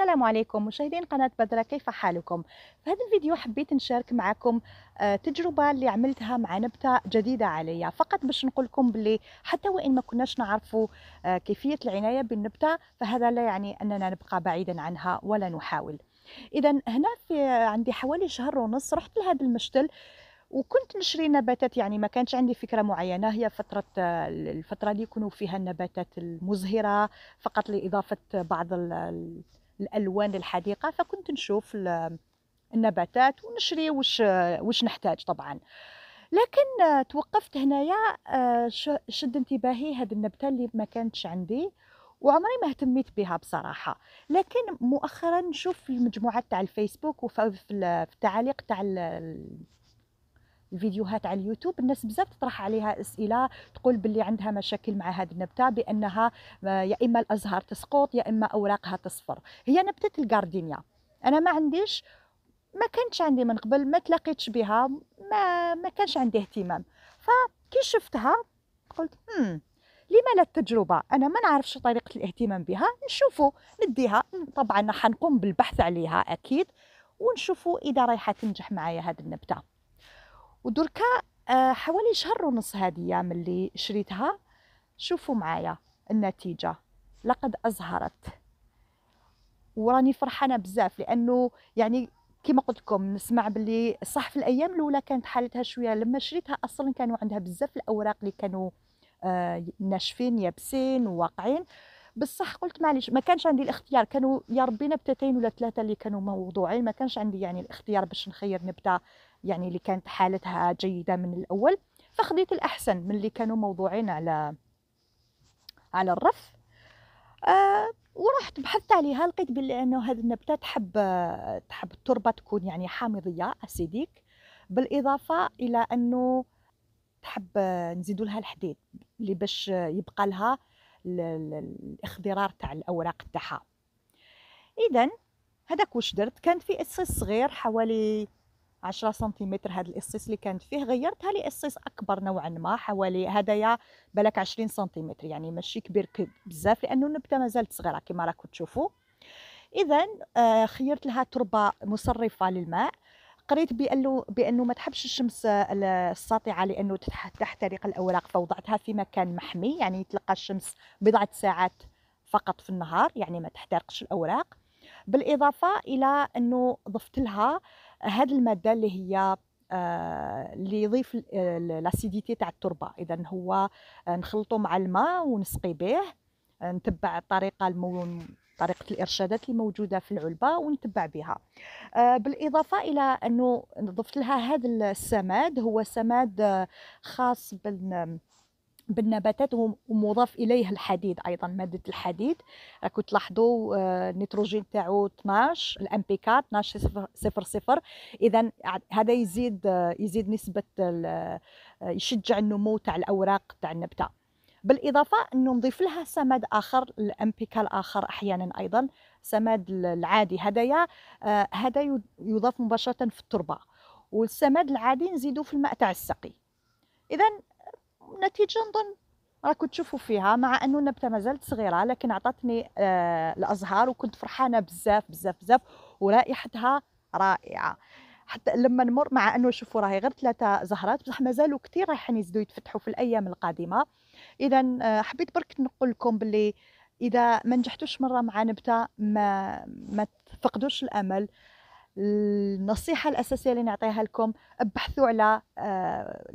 السلام عليكم مشاهدين قناة بدرة كيف حالكم؟ في هذا الفيديو حبيت نشارك معكم آه، تجربة اللي عملتها مع نبتة جديدة عليا فقط باش نقول لكم حتى وإن ما كناش نعرفوا آه، كيفية العناية بالنبتة فهذا لا يعني أننا نبقى بعيدا عنها ولا نحاول إذا هنا في آه، عندي حوالي شهر ونص رحت لهذا المشتل وكنت نشري نباتات يعني ما كانش عندي فكره معينه هي فتره الفتره اللي يكونوا فيها النباتات المزهره فقط لاضافه بعض الالوان للحديقه فكنت نشوف النباتات ونشري واش واش نحتاج طبعا لكن آه، توقفت هنايا آه، شد انتباهي هذه النبته اللي ما كانتش عندي وعمري ما اهتميت بها بصراحة لكن مؤخرا نشوف في المجموعات تاع الفيسبوك وفي التعاليق تاع الفيديوهات على اليوتيوب الناس بزاف تطرح عليها اسئله تقول باللي عندها مشاكل مع هذه النبته بانها آه، يا اما الازهار تسقط يا اما اوراقها تصفر هي نبته الجاردينيا انا ما عنديش ما كانتش عندي من قبل ما تلاقيتش بها ما ما كانش عندي اهتمام فكي شفتها قلت هم لما لا التجربه انا ما نعرفش طريقه الاهتمام بها نشوفوا نديها طبعا حنقوم بالبحث عليها اكيد ونشوفوا اذا رايحه تنجح معايا هذه النبته ودركا آه، حوالي شهر ونص هذه ملي شريتها شوفوا معايا النتيجة لقد أزهرت وراني فرحانة بزاف لأنه يعني كما قلت لكم نسمع باللي صح في الايام الاولى كانت حالتها شويه لما شريتها اصلا كانوا عندها بزاف الاوراق اللي كانوا آه، ناشفين يابسين وواقعين بصح قلت معليش ما كانش عندي الاختيار كانوا يا ربي نبتتين ولا ثلاثه اللي كانوا موضوعين ما كانش عندي يعني الاختيار باش نخير نبته يعني اللي كانت حالتها جيده من الاول فخديت الاحسن من اللي كانوا موضوعين على على الرف آه ورحت بحثت عليها لقيت بلي انه هذه النبته تحب تحب التربه تكون يعني حامضيه اسيديك بالاضافه الى انه تحب نزيدوا لها الحديد اللي باش يبقى لها الاخضرار تاع الاوراق تاعها اذا هذاك واش درت كانت في قصيص صغير حوالي 10 سنتيمتر هذا الاسيس اللي كانت فيه غيرتها لاسيس اكبر نوعا ما حوالي هدايا بالك 20 سنتيمتر يعني ماشي كبير بزاف لانه النبته مازالت صغيره كما راكم تشوفوا اذا آه، خيرت لها تربه مصرفه للماء قريت بانه بانه ما تحبش الشمس الساطعه لانه تحترق الاوراق فوضعتها في مكان محمي يعني يتلقى الشمس بضعه ساعات فقط في النهار يعني ما تحترقش الاوراق بالاضافه الى انه ضفت لها هذه الماده اللي هي آه، اللي يضيف لاسيديتي تاع التربه اذا هو آه، نخلطه مع الماء ونسقي به آه، نتبع الطريقه المو طريقه الارشادات الموجوده في العلبه ونتبع بها آه، بالاضافه الى انه ضفت لها هذا السماد هو سماد آه، خاص بال بالنباتات ومضاف اليه الحديد ايضا ماده الحديد راكم تلاحظوا آه، النيتروجين تاعو 12 الام بي كا 12 صفر صفر اذا هذا يزيد يزيد نسبه يشجع النمو تاع الاوراق تاع النبته بالاضافه انه نضيف لها سماد اخر الامبيكال اخر الاخر احيانا ايضا سماد العادي هدايا هذا آه، يضاف مباشره في التربه والسماد العادي نزيدو في الماء تاع السقي اذا نتيجه نظن راكم تشوفوا فيها مع انه النبته مازالت صغيره لكن عطاتني آه، الازهار وكنت فرحانه بزاف بزاف بزاف ورائحتها رائعه حتى لما نمر مع انه شوفوا راهي غير ثلاثه زهرات بصح مازالوا كثير رايحين يزيدوا يتفتحوا في الايام القادمه اذا آه، حبيت برك نقول لكم باللي اذا ما نجحتوش مره مع نبته ما ما تفقدوش الامل النصيحه الاساسيه اللي نعطيها لكم ابحثوا على آه،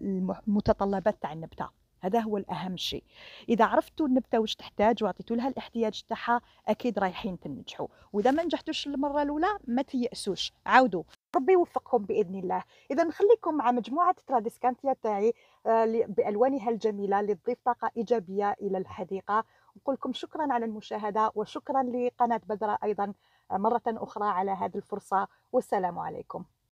المتطلبات تاع النبته هذا هو الأهم شيء إذا عرفتوا النبتة واش تحتاج وعطيتوا لها الاحتياج تاعها أكيد رايحين تنجحوا وإذا ما نجحتوش المرة الأولى ما تيأسوش عاودوا ربي يوفقكم باذن الله اذا نخليكم مع مجموعه تراديسكانتيا تاعي آه، بالوانها الجميله اللي تضيف طاقه ايجابيه الى الحديقه نقول لكم شكرا على المشاهده وشكرا لقناه بدره ايضا آه، مره اخرى على هذه الفرصه والسلام عليكم